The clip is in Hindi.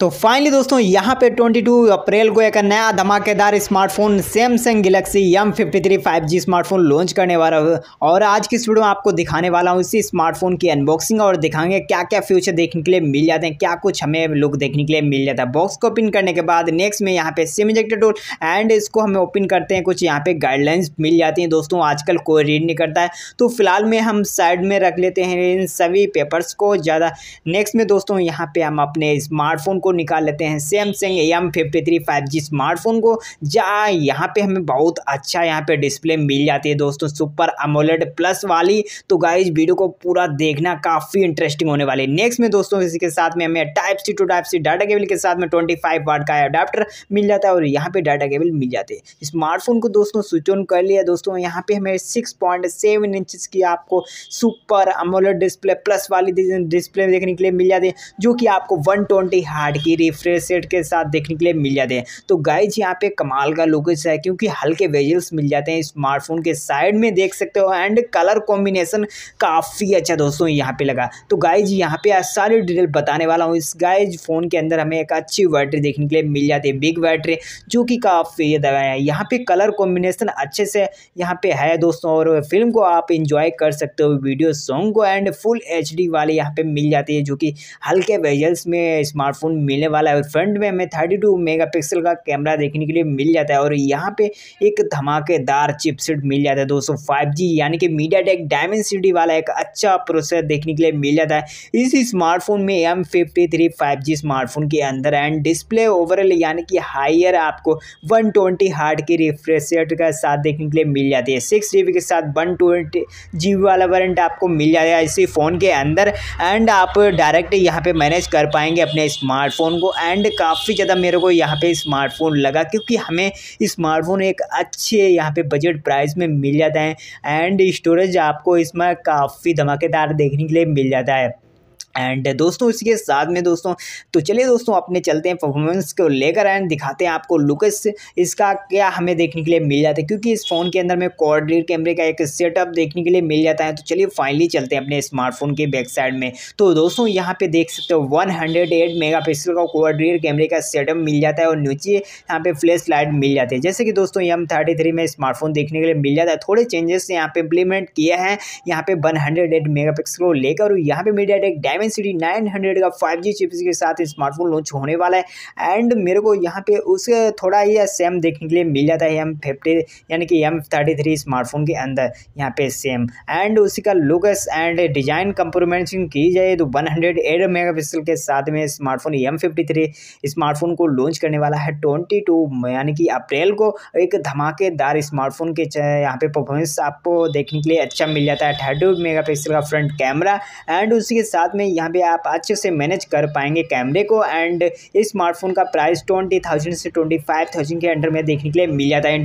तो फाइनली दोस्तों यहाँ पे 22 अप्रैल को एक नया धमाकेदार smartphone Samsung Galaxy M fifty three five G smartphone launch करने वाला है और आज की इस वीडियो में आपको दिखाने वाला हूँ इसी स्मार्टफोन की अनबॉक्सिंग और दिखाएंगे क्या क्या फ्यूचर देखने के लिए मिल जाते हैं क्या कुछ हमें लुक देखने के लिए मिल जाता है बॉक्स को ओपन करने के बाद नेक्स्ट में यहाँ पे सिम इजेक्टर टूल एंड इसको हमें ओपन करते हैं कुछ यहाँ पे गाइडलाइंस मिल जाती हैं दोस्तों आजकल कोई रीड नहीं करता है तो फिलहाल में हम साइड में रख लेते हैं इन सभी पेपर्स को ज़्यादा नेक्स्ट में दोस्तों यहाँ पर हम अपने स्मार्टफोन को को निकाल लेते हैं Samsung M fifty three five G smartphone को जहाँ यहाँ पे हमें बहुत अच्छा यहाँ पे डिस्प्ले मिल जाती है दोस्तों सुपर अमोलेड प्लस वाली तो गाइज वीडियो को पूरा देखना काफ़ी इंटरेस्टिंग होने वाली है नेक्स्ट में दोस्तों इसी के साथ में हमें type C to type C data cable के साथ में ट्वेंटी फाइव का अडाप्टर मिल जाता है और यहाँ पर डाटा केबल मिल जाते हैं स्मार्टफोन को दोस्तों स्विच ऑन कर लिया दोस्तों यहाँ पर हमें सिक्स पॉइंट सेवन की आपको सुपर अमोलेड डिस्प्ले प्लस वाली डिस्प्ले देखने के लिए मिल जाती है जो कि आपको वन ट्वेंटी हार्ड की रिफ्रेश रेट के साथ देखने के लिए मिल जाते हैं तो गाइज यहाँ पे कमाल का लुक्स है क्योंकि हल्के वेजल्स मिल जाते हैं स्मार्टफोन के साइड में देख सकते हो एंड कलर कॉम्बिनेशन काफ़ी अच्छा दोस्तों यहाँ पे लगा तो गाइज यहाँ पे सारी डिटेल बताने वाला हूँ इस गाइज फ़ोन के अंदर हमें एक अच्छी बैटरी देखने के लिए मिल जाती है बिग बैटरी जो कि काफ़ी दगाया है यहाँ पे कलर कॉम्बिनेशन अच्छे से यहाँ पे है दोस्तों और फिल्म को आप इंजॉय कर सकते हो वीडियो सॉन्ग को एंड फुल एच वाली यहाँ पे मिल जाती है जो कि हल्के वेजल्स में स्मार्टफोन मिलने वाला है और फ्रंट में हमें थर्टी टू पिक्सल का कैमरा देखने के लिए मिल जाता है और यहाँ पे एक धमाकेदार चिपसेट मिल जाता है दोस्तों फाइव जी यानी कि मीडिया टेक डायमेंसिटी वाला एक अच्छा प्रोसेसर देखने के लिए मिल जाता है इस स्मार्टफोन में M fifty three five G smartphone के अंदर एंड डिस्प्ले ओवरऑल यानी कि हाइयर आपको वन ट्वेंटी हार्ट की रिफ्रेश रेट का साथ देखने के लिए मिल जाती है सिक्स जी के साथ वन ट्वेंटी जी वाला वरेंट आपको मिल जाता है इसी फ़ोन के अंदर एंड आप डायरेक्ट यहाँ पर मैनेज कर पाएंगे अपने स्मार्टफोन स्मार्टफ़ोन को एंड काफ़ी ज़्यादा मेरे को यहाँ पे स्मार्टफ़ोन लगा क्योंकि हमें स्मार्टफ़ोन एक अच्छे यहाँ पे बजट प्राइस में मिल जाता है एंड स्टोरेज आपको इसमें काफ़ी धमाकेदार देखने के लिए मिल जाता है एंड दोस्तों इसके साथ में दोस्तों तो चलिए दोस्तों अपने चलते हैं परफॉर्मेंस को लेकर आए दिखाते हैं आपको लुकस इसका क्या हमें देखने के लिए मिल जाता है क्योंकि इस फ़ोन के अंदर में कॉर्डलीर कैमरे का एक सेटअप देखने के लिए मिल जाता है तो चलिए फाइनली चलते हैं अपने स्मार्टफोन के बैक साइड में तो दोस्तों यहाँ पे देख सकते हो one hundred eight mega pixel का क्वाड्रियर कैमरे का सेटअप मिल जाता है और नीचे यहाँ पे फ्लैश लाइट मिल जाती है जैसे कि दोस्तों एम थर्टी थ्री में स्मार्टफोन देखने के लिए मिल जाता है थोड़े चेंजेस यहाँ पे इम्प्लीमेंट किए हैं यहाँ पे one hundred eight mega pixel को लेकर और यहाँ पे MediaTek Dimensity N C nine hundred का फाइव जी चिप्स के साथ स्मार्टफोन लॉन्च होने वाला है एंड मेरे को यहाँ पे उस थोड़ा ही सेम देखने के लिए मिल जाता है एम फिफ्टी यानी कि एम थर्टी थ्री स्मार्टफोन के अंदर यहाँ पे सेम एंड उसी का लुकस एंड डिजाइन कंप्रोमेंसिंग की जाए तो one hundred eight mega pixel के साथ में smartphone M fifty three smartphone को लॉन्च करने वाला है ट्वेंटी टू यानी कि अप्रैल को एक धमाकेदार स्मार्टफोन के यहाँ पे परफॉर्मेंस आपको देखने के लिए अच्छा मिल जाता है थर्टी मेगा पिक्सल का फ्रंट कैमरा एंड उसी के साथ में यहाँ पे आप अच्छे से मैनेज कर पाएंगे कैमरे को एंड इस स्मार्टफोन का प्राइस ट्वेंटी थाउजेंड से ट्वेंटी फाइव थाउजेंड के अंडर में देखने के लिए मिल जाता है